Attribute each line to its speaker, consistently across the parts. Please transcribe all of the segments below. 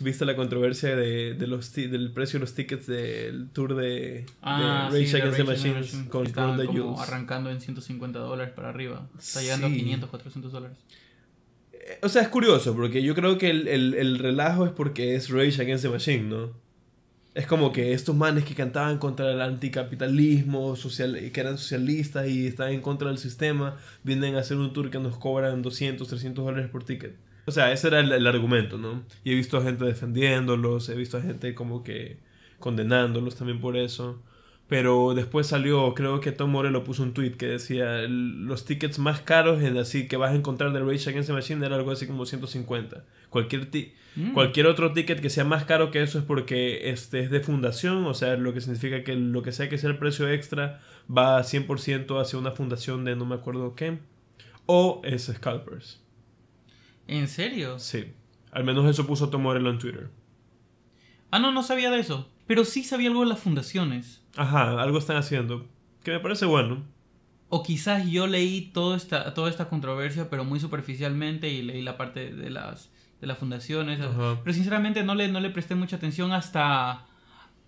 Speaker 1: Viste la controversia de, los del precio de los tickets del tour de, ah, Rage Against the Machine con
Speaker 2: arrancando en 150 dólares para arriba. Está llegando a 500, 400 dólares.
Speaker 1: Eh, o sea, es curioso, porque yo creo que el, el relajo es porque es Rage Against the Machine, ¿no? es como que estos manes que cantaban contra el anticapitalismo, social, que eran socialistas y estaban en contra del sistema, vienen a hacer un tour que nos cobran 200, 300 dólares por ticket. O sea, ese era el, el argumento, ¿no? Y he visto a gente defendiéndolos, he visto a gente como que condenándolos también por eso. Pero después salió, creo que Tom Morello puso un tweet que decía, los tickets más caros en así que vas a encontrar de Rage Against the Machine era algo así como 150. Cualquier, mm. cualquier otro ticket que sea más caro que eso es porque este es de fundación, o sea, lo que significa que lo que sea que sea el precio extra va 100% hacia una fundación de no me acuerdo qué,
Speaker 2: o es Scalpers. ¿En serio? Sí. Al menos eso puso Tom Morello en Twitter. Ah, no, no sabía de eso. Pero sí sabía algo de las fundaciones. Ajá, algo están haciendo. Que me parece bueno. O quizás yo leí toda esta, toda esta controversia, pero muy superficialmente y leí la parte de las, de las fundaciones. Pero sinceramente no le, no le presté mucha atención hasta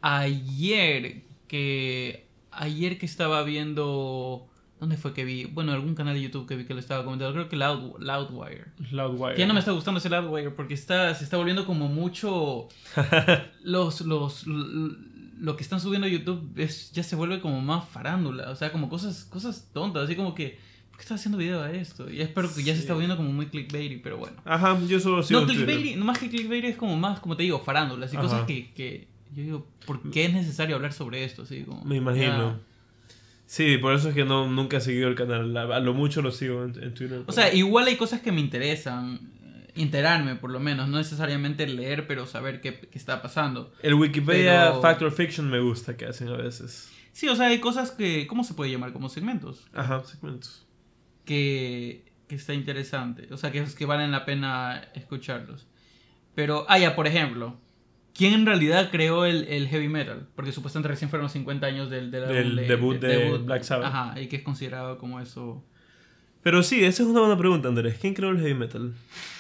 Speaker 2: ayer que ayer que estaba viendo ¿Dónde fue que vi? Bueno, algún canal de YouTube que vi que lo estaba comentando. Creo que Loudwire. Loudwire. Que ya no me está gustando ese Loudwire porque está, se está volviendo como mucho. los, los, lo que están subiendo a YouTube es, ya se vuelve como más farándula. O sea, como cosas, cosas tontas. Así como que. ¿Por qué estás haciendo video a esto? Y espero que ya se está volviendo como muy clickbaity, pero bueno. Ajá, yo solo sigo. No, clickbaity, no más que clickbaity es como más, como te digo, farándula. Así cosas que, que. Yo digo, ¿por qué es necesario hablar sobre esto? Así Me imagino.
Speaker 1: Sí, por eso es que no, nunca he seguido el canal. A lo mucho lo sigo en, Twitter.
Speaker 2: O sea, igual hay cosas que me interesan. Eh, enterarme, por lo menos. No necesariamente leer, pero saber qué, está pasando. El Wikipedia Factor Fiction me gusta que hacen
Speaker 1: a veces.
Speaker 2: Sí, o sea, hay cosas que. ¿Cómo se puede llamar? Como segmentos. Ajá, segmentos. Que, está interesante. O sea, que, es que valen la pena escucharlos. Pero, ah, ya, por ejemplo quién en realidad creó el, heavy metal, porque supuestamente recién fueron los 50 años del, debut de, Black Sabbath. Ajá, y que es considerado como eso.
Speaker 1: Pero sí, esa es
Speaker 2: una buena pregunta, Andrés. ¿Quién creó el heavy metal?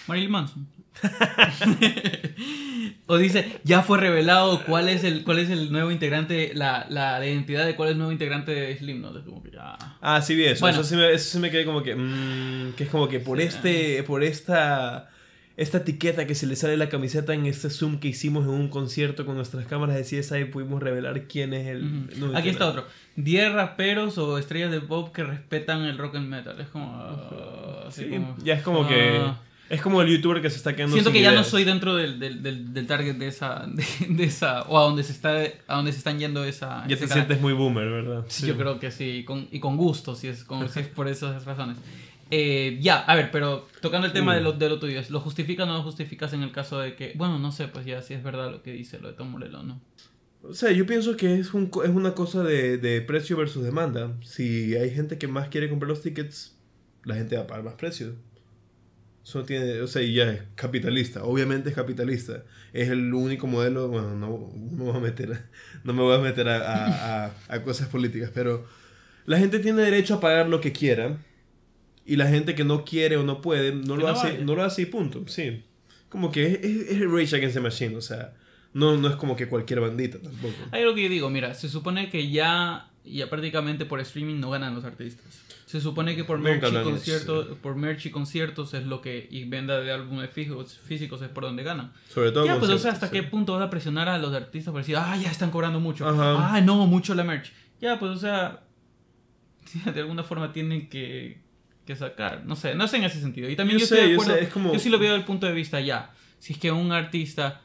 Speaker 2: Marilyn Manson. o dice, ya fue revelado cuál es el, cuál es el nuevo integrante, la, identidad de cuál es el nuevo integrante de Slim. Como que Ah, sí vi eso. Eso, sí me, quedó quedé como que... Mm,
Speaker 1: que es como que por, este, por esta esta etiqueta que se le sale la camiseta en este zoom que hicimos en un concierto con nuestras cámaras de CSI pudimos revelar quién es el... Aquí está otro.
Speaker 2: 10 raperos o estrellas de pop que respetan el rock and metal. Es como... Ah, ya es como que... Ah. Es como el youtuber que se está quedando Siento que ya no soy dentro del, target de esa, de, esa... O a donde se, está, a se están yendo esa... Ya te sientes muy boomer, ¿verdad? yo creo que sí. y con gusto, si es por esas razones. Eh, ya, a ver, pero tocando el tema de lo, de lo tuyo, ¿lo justificas o no lo justificas en el caso de que, bueno, no sé, pues ya si es verdad lo que dice lo de Tom Morello, ¿no?
Speaker 1: O sea, yo pienso que es, un, es una cosa de, de, precio versus demanda. Si hay gente que más quiere comprar los tickets, la gente va a pagar más precio. Eso tiene, o sea, ya es capitalista, obviamente es capitalista. Es el único modelo, bueno, no, me voy a meter, no me voy a, meter a, a, a cosas políticas, pero la gente tiene derecho a pagar lo que quiera y la gente que no quiere o no puede no, lo, hace, no lo hace y punto. Sí. Como que es, es, Rage Against the Machine, o sea, no, no es como que cualquier bandita tampoco.
Speaker 2: Hay lo que yo digo, mira, se supone que ya, ya prácticamente por streaming no ganan los artistas. Se supone que por merch, y conciertos, por merch y conciertos es lo que. y venda de álbumes físicos, físicos es por donde ganan. Sobre todo. Ya, pues, o sea, ¿hasta qué punto vas a presionar a los artistas para decir, ah, ya están cobrando mucho? Ah, no, mucho la merch. Ya, pues, o sea. De alguna forma tienen que que sacar. No sé, no sé en ese sentido. Y también yo, estoy de acuerdo, como... sí lo veo desde el punto de vista ya. Si es que un artista,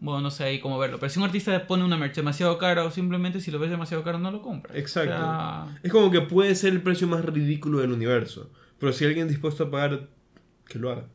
Speaker 2: bueno, no sé ahí cómo verlo, pero si un artista pone una merch demasiado cara o simplemente si lo ves demasiado caro no lo compra Exacto.
Speaker 1: Es como que puede ser el precio más ridículo del universo. Pero si alguien dispuesto a pagar, que lo haga.